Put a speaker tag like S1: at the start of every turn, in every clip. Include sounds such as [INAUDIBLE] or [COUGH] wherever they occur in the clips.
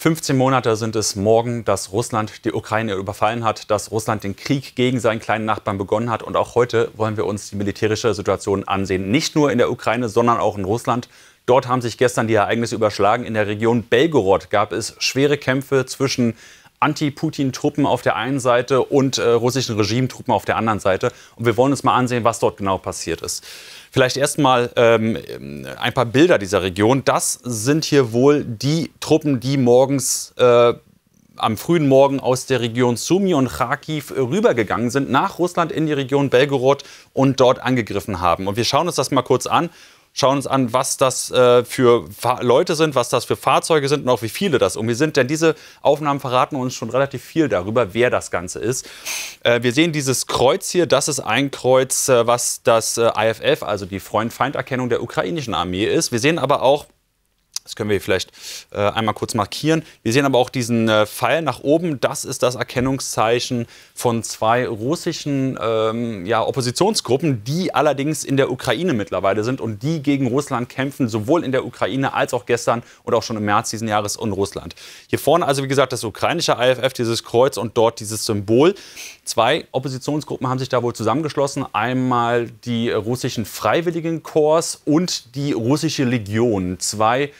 S1: 15 Monate sind es morgen, dass Russland die Ukraine überfallen hat, dass Russland den Krieg gegen seinen kleinen Nachbarn begonnen hat. Und auch heute wollen wir uns die militärische Situation ansehen. Nicht nur in der Ukraine, sondern auch in Russland. Dort haben sich gestern die Ereignisse überschlagen. In der Region Belgorod gab es schwere Kämpfe zwischen Anti-Putin-Truppen auf der einen Seite und äh, russischen Regimetruppen auf der anderen Seite. Und wir wollen uns mal ansehen, was dort genau passiert ist. Vielleicht erstmal ähm, ein paar Bilder dieser Region. Das sind hier wohl die Truppen, die morgens äh, am frühen Morgen aus der Region Sumy und Kharkiv rübergegangen sind nach Russland in die Region Belgorod und dort angegriffen haben. Und wir schauen uns das mal kurz an schauen uns an, was das äh, für Fa Leute sind, was das für Fahrzeuge sind und auch wie viele das irgendwie sind. Denn diese Aufnahmen verraten uns schon relativ viel darüber, wer das Ganze ist. Äh, wir sehen dieses Kreuz hier, das ist ein Kreuz, äh, was das äh, IFF, also die Freund-Feind-Erkennung der ukrainischen Armee ist. Wir sehen aber auch das können wir vielleicht äh, einmal kurz markieren. Wir sehen aber auch diesen äh, Pfeil nach oben. Das ist das Erkennungszeichen von zwei russischen ähm, ja, Oppositionsgruppen, die allerdings in der Ukraine mittlerweile sind und die gegen Russland kämpfen, sowohl in der Ukraine als auch gestern und auch schon im März diesen Jahres in Russland. Hier vorne also, wie gesagt, das ukrainische IFF, dieses Kreuz und dort dieses Symbol. Zwei Oppositionsgruppen haben sich da wohl zusammengeschlossen. Einmal die russischen Freiwilligenkorps und die russische Legion. Zwei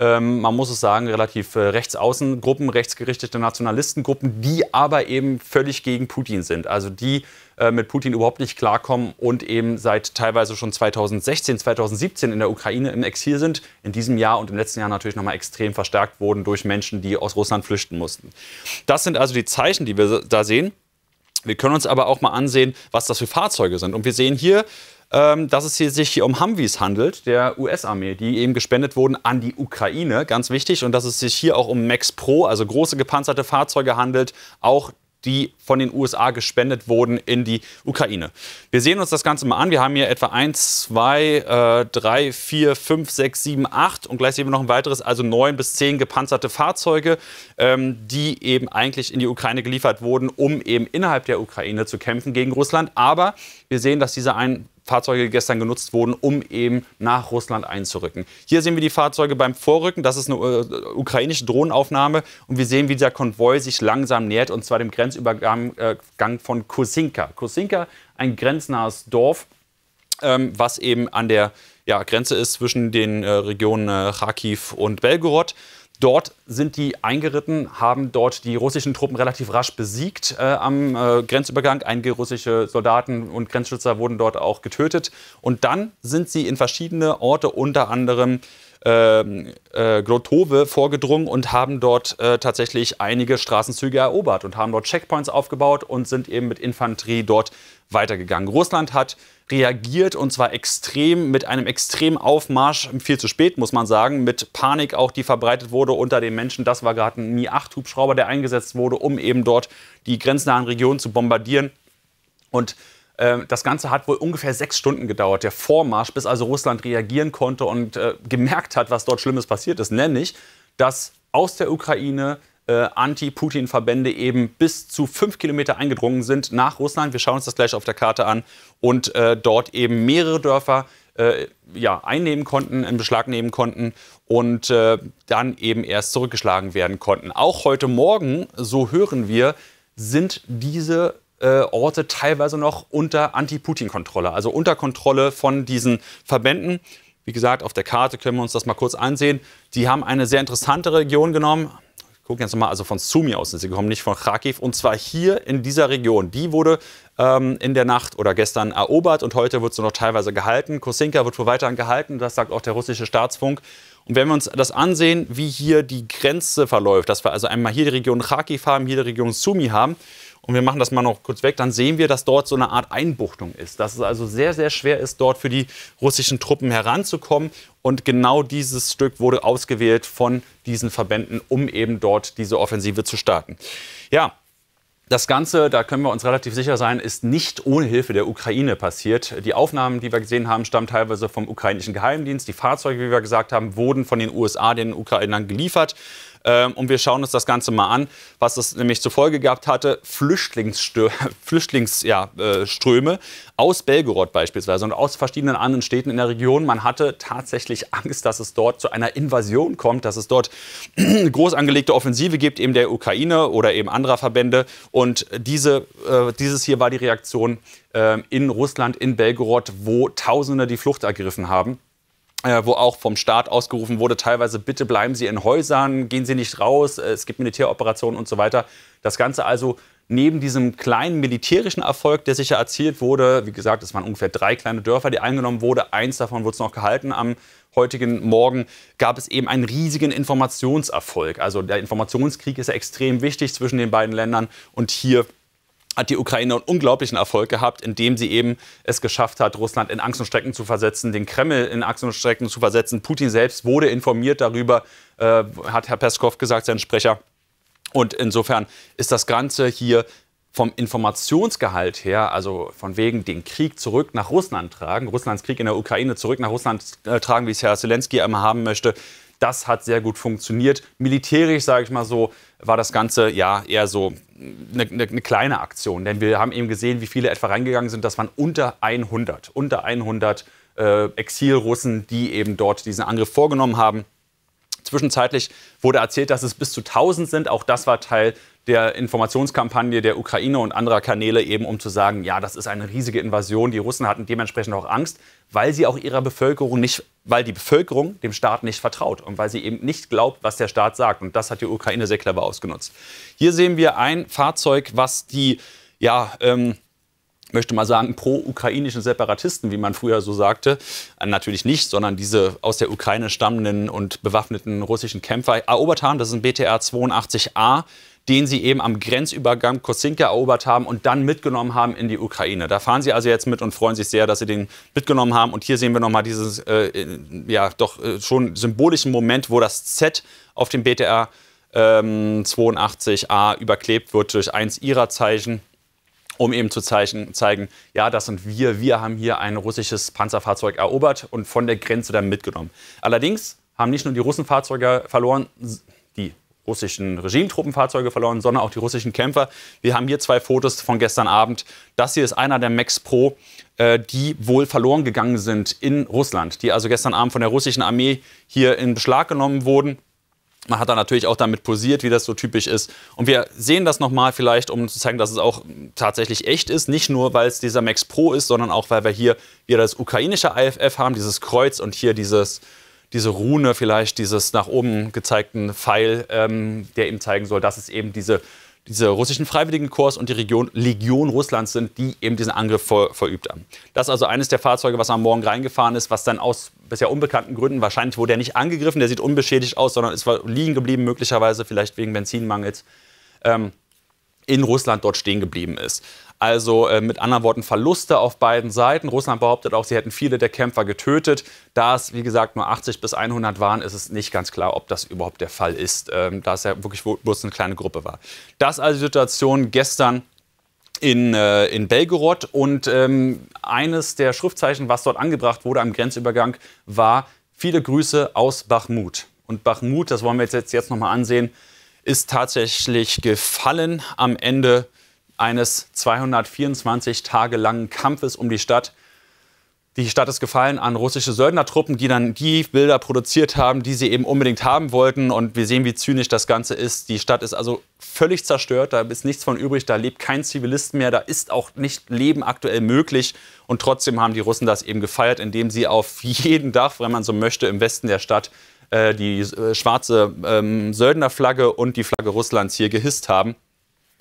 S1: ähm, man muss es sagen, relativ äh, rechtsaußengruppen, rechtsgerichtete Nationalistengruppen, die aber eben völlig gegen Putin sind. Also die äh, mit Putin überhaupt nicht klarkommen und eben seit teilweise schon 2016, 2017 in der Ukraine im Exil sind, in diesem Jahr und im letzten Jahr natürlich nochmal extrem verstärkt wurden durch Menschen, die aus Russland flüchten mussten. Das sind also die Zeichen, die wir da sehen. Wir können uns aber auch mal ansehen, was das für Fahrzeuge sind. Und wir sehen hier, ähm, dass es hier sich hier um Humvees handelt, der US-Armee, die eben gespendet wurden an die Ukraine, ganz wichtig. Und dass es sich hier auch um Max Pro, also große gepanzerte Fahrzeuge handelt, auch die von den USA gespendet wurden in die Ukraine. Wir sehen uns das Ganze mal an. Wir haben hier etwa 1, 2, 3, 4, 5, 6, 7, 8 und gleich sehen wir noch ein weiteres, also 9 bis 10 gepanzerte Fahrzeuge, ähm, die eben eigentlich in die Ukraine geliefert wurden, um eben innerhalb der Ukraine zu kämpfen gegen Russland. Aber wir sehen, dass dieser ein Fahrzeuge gestern genutzt wurden, um eben nach Russland einzurücken. Hier sehen wir die Fahrzeuge beim Vorrücken. Das ist eine äh, ukrainische Drohnenaufnahme. Und wir sehen, wie dieser Konvoi sich langsam nähert, und zwar dem Grenzübergang äh, von Kosinka. Kosinka, ein grenznahes Dorf, ähm, was eben an der ja, Grenze ist zwischen den äh, Regionen Kharkiv und Belgorod. Dort sind die eingeritten, haben dort die russischen Truppen relativ rasch besiegt äh, am äh, Grenzübergang. Einige russische Soldaten und Grenzschützer wurden dort auch getötet. Und dann sind sie in verschiedene Orte, unter anderem ähm, äh, Grotove vorgedrungen und haben dort äh, tatsächlich einige Straßenzüge erobert und haben dort Checkpoints aufgebaut und sind eben mit Infanterie dort weitergegangen. Russland hat reagiert und zwar extrem mit einem extremen Aufmarsch, viel zu spät muss man sagen, mit Panik auch, die verbreitet wurde unter den Menschen. Das war gerade ein Mi-8-Hubschrauber, der eingesetzt wurde, um eben dort die grenznahen Regionen zu bombardieren. Und ähm, das Ganze hat wohl ungefähr sechs Stunden gedauert, der Vormarsch, bis also Russland reagieren konnte und äh, gemerkt hat, was dort Schlimmes passiert ist, nämlich, dass aus der Ukraine äh, Anti-Putin-Verbände eben bis zu fünf Kilometer eingedrungen sind nach Russland. Wir schauen uns das gleich auf der Karte an und äh, dort eben mehrere Dörfer äh, ja, einnehmen konnten, in Beschlag nehmen konnten und äh, dann eben erst zurückgeschlagen werden konnten. Auch heute Morgen, so hören wir, sind diese äh, Orte teilweise noch unter Anti-Putin-Kontrolle, also unter Kontrolle von diesen Verbänden. Wie gesagt, auf der Karte können wir uns das mal kurz ansehen. Die haben eine sehr interessante Region genommen. Gucken jetzt mal, also von Sumi aus sind sie gekommen, nicht von Kharkiv. Und zwar hier in dieser Region. Die wurde ähm, in der Nacht oder gestern erobert und heute wird sie noch teilweise gehalten. Kosinka wird wohl weiterhin gehalten, das sagt auch der russische Staatsfunk. Und wenn wir uns das ansehen, wie hier die Grenze verläuft, dass wir also einmal hier die Region Kharkiv haben, hier die Region Sumi haben, und wir machen das mal noch kurz weg, dann sehen wir, dass dort so eine Art Einbuchtung ist. Dass es also sehr, sehr schwer ist, dort für die russischen Truppen heranzukommen. Und genau dieses Stück wurde ausgewählt von diesen Verbänden, um eben dort diese Offensive zu starten. Ja, das Ganze, da können wir uns relativ sicher sein, ist nicht ohne Hilfe der Ukraine passiert. Die Aufnahmen, die wir gesehen haben, stammen teilweise vom ukrainischen Geheimdienst. Die Fahrzeuge, wie wir gesagt haben, wurden von den USA den Ukrainern geliefert. Ähm, und wir schauen uns das Ganze mal an, was es nämlich zur Folge gehabt hatte. Flüchtlingsströme [LAUGHS] äh, aus Belgorod beispielsweise und aus verschiedenen anderen Städten in der Region. Man hatte tatsächlich [LAUGHS] Angst, dass es dort zu einer Invasion kommt, dass es dort [CLEARS THROAT] groß angelegte Offensive gibt, eben der Ukraine oder eben anderer Verbände. Und diese, äh, dieses hier war die Reaktion äh, in Russland, in Belgorod, wo Tausende die Flucht ergriffen haben. Äh, wo auch vom Staat ausgerufen wurde, teilweise bitte bleiben Sie in Häusern, gehen Sie nicht raus, äh, es gibt Militäroperationen und so weiter. Das Ganze also neben diesem kleinen militärischen Erfolg, der sicher erzielt wurde, wie gesagt, es waren ungefähr drei kleine Dörfer, die eingenommen wurden, eins davon wurde es noch gehalten am heutigen Morgen, gab es eben einen riesigen Informationserfolg. Also der Informationskrieg ist ja extrem wichtig zwischen den beiden Ländern und hier hat die Ukraine einen unglaublichen Erfolg gehabt, indem sie eben es geschafft hat, Russland in Angst und Strecken zu versetzen, den Kreml in Angst und Strecken zu versetzen. Putin selbst wurde informiert darüber, äh, hat Herr Peskov gesagt, sein Sprecher. Und insofern ist das Ganze hier vom Informationsgehalt her, also von wegen den Krieg zurück nach Russland tragen, Russlands Krieg in der Ukraine zurück nach Russland äh, tragen, wie es Herr Zelensky einmal haben möchte, das hat sehr gut funktioniert. Militärisch, sage ich mal so, war das Ganze ja eher so eine, eine, eine, kleine Aktion, denn wir haben eben gesehen, wie viele etwa reingegangen sind. Das waren unter 100, unter 100 äh, Exilrussen, die eben dort diesen Angriff vorgenommen haben. Zwischenzeitlich wurde erzählt, dass es bis zu 1000 sind. Auch das war Teil der Informationskampagne der Ukraine und anderer Kanäle eben, um zu sagen, ja, das ist eine riesige Invasion. Die Russen hatten dementsprechend auch Angst, weil sie auch ihrer Bevölkerung nicht, weil die Bevölkerung dem Staat nicht vertraut und weil sie eben nicht glaubt, was der Staat sagt. Und das hat die Ukraine sehr clever ausgenutzt. Hier sehen wir ein Fahrzeug, was die, ja, ähm, möchte mal sagen, pro-ukrainischen Separatisten, wie man früher so sagte, äh, natürlich nicht, sondern diese aus der Ukraine stammenden und bewaffneten russischen Kämpfer erobert haben. Das ist ein BTR 82A den sie eben am Grenzübergang Kosinka erobert haben und dann mitgenommen haben in die Ukraine. Da fahren sie also jetzt mit und freuen sich sehr, dass sie den mitgenommen haben. Und hier sehen wir nochmal dieses, äh, äh, ja, doch äh, schon symbolischen Moment, wo das Z auf dem BTR ähm, 82a überklebt wird durch eins ihrer Zeichen um eben zu zeichen, zeigen, ja, das sind wir, wir haben hier ein russisches Panzerfahrzeug erobert und von der Grenze dann mitgenommen. Allerdings haben nicht nur die russischen Fahrzeuge verloren, die russischen Regimetruppenfahrzeuge verloren, sondern auch die russischen Kämpfer. Wir haben hier zwei Fotos von gestern Abend. Das hier ist einer der Max Pro, äh, die wohl verloren gegangen sind in Russland, die also gestern Abend von der russischen Armee hier in Beschlag genommen wurden. Man hat da natürlich auch damit posiert, wie das so typisch ist. Und wir sehen das nochmal vielleicht, um zu zeigen, dass es auch tatsächlich echt ist. Nicht nur, weil es dieser Max Pro ist, sondern auch, weil wir hier wieder das ukrainische IFF haben, dieses Kreuz und hier dieses, diese Rune, vielleicht dieses nach oben gezeigten Pfeil, ähm, der eben zeigen soll, dass es eben diese diese russischen Freiwilligenkorps und die Region, Legion Russlands sind, die eben diesen Angriff ver, verübt haben. Das ist also eines der Fahrzeuge, was am Morgen reingefahren ist, was dann aus bisher unbekannten Gründen, wahrscheinlich wurde er nicht angegriffen, der sieht unbeschädigt aus, sondern ist liegen geblieben, möglicherweise vielleicht wegen Benzinmangels. Ähm, in Russland dort stehen geblieben ist. Also äh, mit anderen Worten Verluste auf beiden Seiten. Russland behauptet auch, sie hätten viele der Kämpfer getötet. Da es, wie gesagt, nur 80 bis 100 waren, ist es nicht ganz klar, ob das überhaupt der Fall ist, ähm, da es ja wirklich bloß eine kleine Gruppe war. Das also die Situation gestern in, äh, in Belgorod. Und ähm, eines der Schriftzeichen, was dort angebracht wurde am Grenzübergang, war viele Grüße aus Bachmut. Und Bachmut, das wollen wir jetzt, jetzt nochmal ansehen, ist tatsächlich gefallen am Ende eines 224 Tage langen Kampfes um die Stadt. Die Stadt ist gefallen an russische Söldnertruppen, die dann die Bilder produziert haben, die sie eben unbedingt haben wollten. Und wir sehen, wie zynisch das Ganze ist. Die Stadt ist also völlig zerstört, da ist nichts von übrig, da lebt kein Zivilist mehr, da ist auch nicht Leben aktuell möglich. Und trotzdem haben die Russen das eben gefeiert, indem sie auf jeden Dach, wenn man so möchte, im Westen der Stadt äh, die äh, schwarze ähm, Söldnerflagge und die Flagge Russlands hier gehisst haben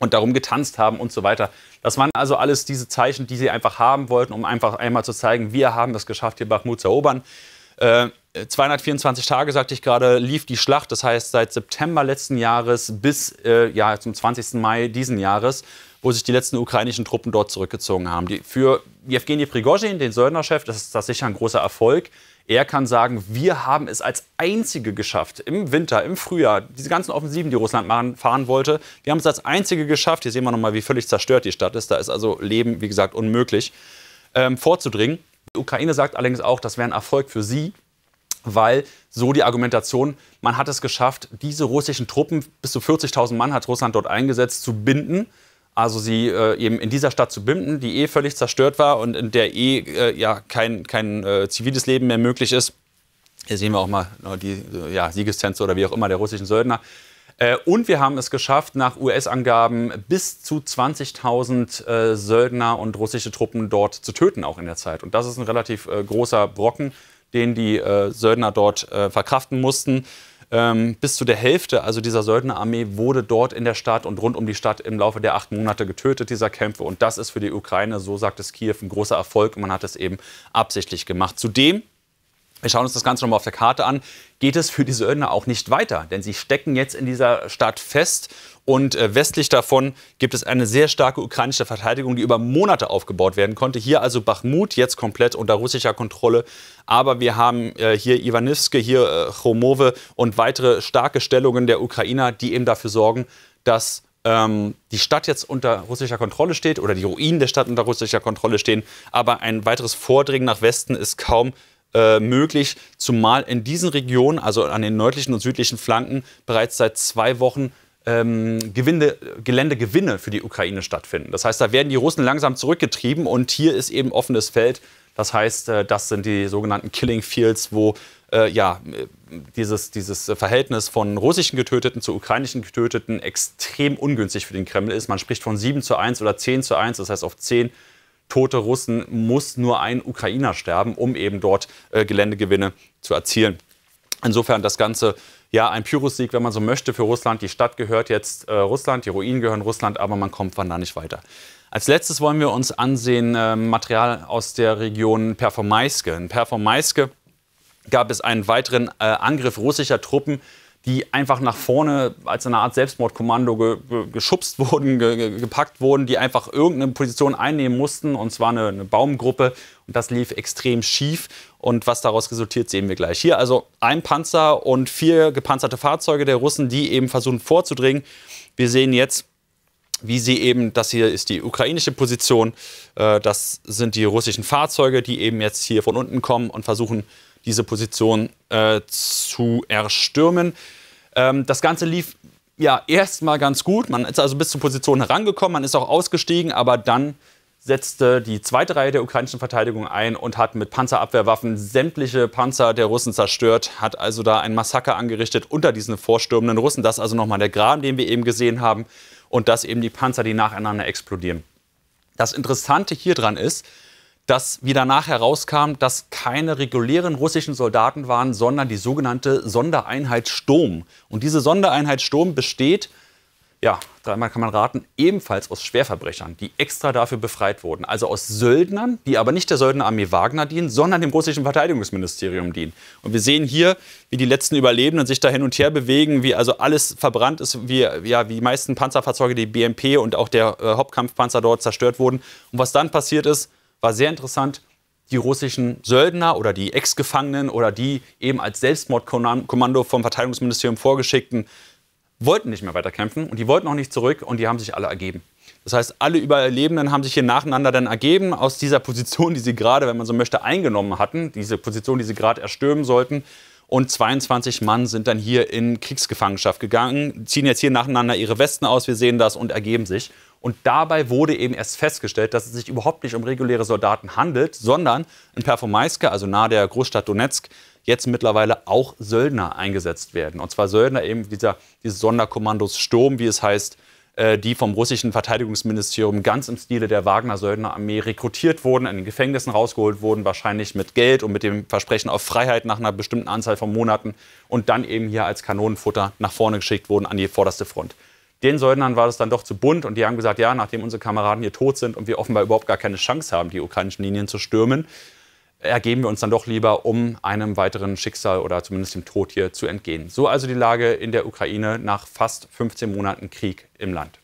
S1: und darum getanzt haben und so weiter. Das waren also alles diese Zeichen, die sie einfach haben wollten, um einfach einmal zu zeigen, wir haben es geschafft, hier Bachmut zu erobern. Äh, 224 Tage, sagte ich gerade, lief die Schlacht. Das heißt, seit September letzten Jahres bis äh, ja, zum 20. Mai diesen Jahres, wo sich die letzten ukrainischen Truppen dort zurückgezogen haben. Die, für Jewgeni Prigozhin, den Söldnerchef, das ist das sicher ein großer Erfolg. Er kann sagen, wir haben es als Einzige geschafft, im Winter, im Frühjahr, diese ganzen Offensiven, die Russland machen, fahren wollte, wir haben es als Einzige geschafft. Hier sehen wir nochmal, wie völlig zerstört die Stadt ist. Da ist also Leben, wie gesagt, unmöglich, ähm, vorzudringen. Die Ukraine sagt allerdings auch, das wäre ein Erfolg für sie, weil so die Argumentation, man hat es geschafft, diese russischen Truppen, bis zu 40.000 Mann hat Russland dort eingesetzt, zu binden. Also sie äh, eben in dieser Stadt zu Binden, die eh völlig zerstört war und in der eh äh, ja kein, kein äh, ziviles Leben mehr möglich ist. Hier sehen wir auch mal äh, die äh, ja, Siegeszänze oder wie auch immer der russischen Söldner. Äh, und wir haben es geschafft, nach US-Angaben bis zu 20.000 Söldner und russische Truppen dort zu töten, auch in der Zeit. Und das ist ein relativ großer Brocken, den die Söldner dort verkraften mussten. Ähm, bis zu der Hälfte also dieser Söldnerarmee wurde dort in der Stadt und rund um die Stadt im Laufe der acht Monate getötet, dieser Kämpfe. Und das ist für die Ukraine, so sagt es Kiew, ein großer Erfolg. man hat es eben absichtlich gemacht. Zudem wir schauen uns das Ganze nochmal auf der Karte an. Geht es für die Söldner auch nicht weiter, denn sie stecken jetzt in dieser Stadt fest. Und äh, westlich davon gibt es eine sehr starke ukrainische Verteidigung, die über Monate aufgebaut werden konnte. Hier also Bachmut, jetzt komplett unter russischer Kontrolle. Aber wir haben äh, hier Iwanivske, hier äh, Chomove und weitere starke Stellungen der Ukrainer, die eben dafür sorgen, dass ähm, die Stadt jetzt unter russischer Kontrolle steht oder die Ruinen der Stadt unter russischer Kontrolle stehen. Aber ein weiteres Vordringen nach Westen ist kaum äh, möglich, zumal in diesen Regionen, also an den nördlichen und südlichen Flanken, bereits seit zwei Wochen ähm, Gewinde, Geländegewinne für die Ukraine stattfinden. Das heißt, da werden die Russen langsam zurückgetrieben und hier ist eben offenes Feld. Das heißt, äh, das sind die sogenannten Killing Fields, wo äh, ja, dieses, dieses Verhältnis von russischen Getöteten zu ukrainischen Getöteten extrem ungünstig für den Kreml ist. Man spricht von 7 zu 1 oder 10 zu 1, das heißt auf 10 tote Russen muss nur ein Ukrainer sterben, um eben dort äh, Geländegewinne zu erzielen. Insofern das Ganze ja ein Pyrrhussieg, wenn man so möchte, für Russland. Die Stadt gehört jetzt äh, Russland, die Ruinen gehören Russland, aber man kommt von da nicht weiter. Als letztes wollen wir uns ansehen äh, Material aus der Region Performaiske. In Performaiske gab es einen weiteren äh, Angriff russischer Truppen die einfach nach vorne als eine Art Selbstmordkommando ge ge geschubst [LAUGHS] wurden, ge gepackt wurden, die einfach irgendeine Position einnehmen mussten, und zwar eine, eine Baumgruppe. Und das lief extrem schief. Und was daraus resultiert, sehen wir gleich. Hier also ein Panzer und vier gepanzerte Fahrzeuge der Russen, die eben versuchen vorzudringen. Wir sehen jetzt, wie sie eben, das hier ist die ukrainische Position, äh, das sind die russischen Fahrzeuge, die eben jetzt hier von unten kommen und versuchen, diese Position äh, zu erstürmen. Ähm, das Ganze lief ja erstmal ganz gut. Man ist also bis zur Position herangekommen, man ist auch ausgestiegen, aber dann setzte die zweite Reihe der ukrainischen Verteidigung ein und hat mit Panzerabwehrwaffen sämtliche Panzer der Russen zerstört, hat also da ein Massaker angerichtet unter diesen vorstürmenden Russen. Das ist also nochmal der Graben, den wir eben gesehen haben und das eben die Panzer, die nacheinander explodieren. Das Interessante hier dran ist, dass, wie danach herauskam, dass keine regulären russischen Soldaten waren, sondern die sogenannte Sondereinheit Sturm. Und diese Sondereinheit Sturm besteht, ja, dreimal kann man raten, ebenfalls aus Schwerverbrechern, die extra dafür befreit wurden. Also aus Söldnern, die aber nicht der Söldnerarmee Wagner dienen, sondern dem russischen Verteidigungsministerium dienen. Und wir sehen hier, wie die letzten Überlebenden sich da hin und her bewegen, wie also alles verbrannt ist, wie, ja, wie die meisten Panzerfahrzeuge, die BMP und auch der äh, Hauptkampfpanzer dort zerstört wurden. Und was dann passiert ist, war sehr interessant, die russischen Söldner oder die Ex-Gefangenen oder die eben als Selbstmordkommando vom Verteidigungsministerium vorgeschickten wollten nicht mehr weiterkämpfen und die wollten auch nicht zurück und die haben sich alle ergeben. Das heißt, alle Überlebenden haben sich hier nacheinander dann ergeben aus dieser Position, die sie gerade, wenn man so möchte, eingenommen hatten, diese Position, die sie gerade erstürmen sollten. Und 22 Mann sind dann hier in Kriegsgefangenschaft gegangen, ziehen jetzt hier nacheinander ihre Westen aus, wir sehen das, und ergeben sich. Und dabei wurde eben erst festgestellt, dass es sich überhaupt nicht um reguläre Soldaten handelt, sondern in Performaiske, also nahe der Großstadt Donetsk, jetzt mittlerweile auch Söldner eingesetzt werden. Und zwar Söldner eben dieser, dieses Sonderkommandos Sturm, wie es heißt, äh, die vom russischen Verteidigungsministerium ganz im Stile der Wagner-Söldnerarmee rekrutiert wurden, in den Gefängnissen rausgeholt wurden, wahrscheinlich mit Geld und mit dem Versprechen auf Freiheit nach einer bestimmten Anzahl von Monaten und dann eben hier als Kanonenfutter nach vorne geschickt wurden an die vorderste Front. Den Söldnern war das dann doch zu bunt und die haben gesagt, ja, nachdem unsere Kameraden hier tot sind und wir offenbar überhaupt gar keine Chance haben, die ukrainischen Linien zu stürmen, ergeben wir uns dann doch lieber, um einem weiteren Schicksal oder zumindest dem Tod hier zu entgehen. So also die Lage in der Ukraine nach fast 15 Monaten Krieg im Land.